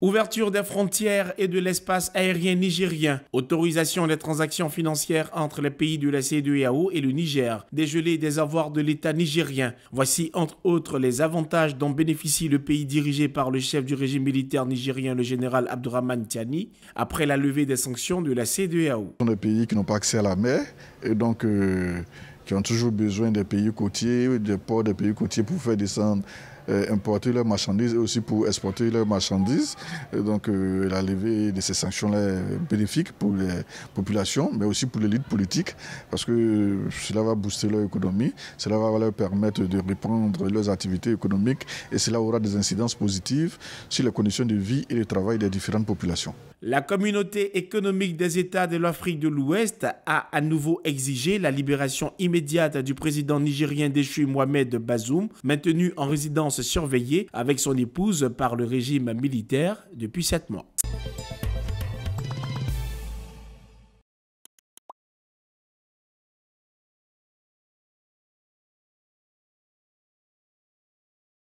Ouverture des frontières et de l'espace aérien nigérien, autorisation des transactions financières entre les pays de la CEDEAO e et le Niger, dégelé des avoirs de l'État nigérien. Voici entre autres les avantages dont bénéficie le pays dirigé par le chef du régime militaire nigérien, le général Abdurrahman Tiani, après la levée des sanctions de la CEDEAO. E Ce sont des pays qui n'ont pas accès à la mer et donc euh, qui ont toujours besoin des pays côtiers, des ports des pays côtiers pour faire descendre euh, importer leurs marchandises et aussi pour exporter leurs marchandises. donc euh, la levée de ces sanctions-là est bénéfique pour les populations, mais aussi pour l'élite politique, parce que cela va booster leur économie, cela va leur permettre de reprendre leurs activités économiques et cela aura des incidences positives sur les conditions de vie et de travail des différentes populations. La communauté économique des États de l'Afrique de l'Ouest a à nouveau exigé la libération immédiate du président nigérien déchu Mohamed Bazoum, maintenu en résidence surveillée avec son épouse par le régime militaire depuis sept mois.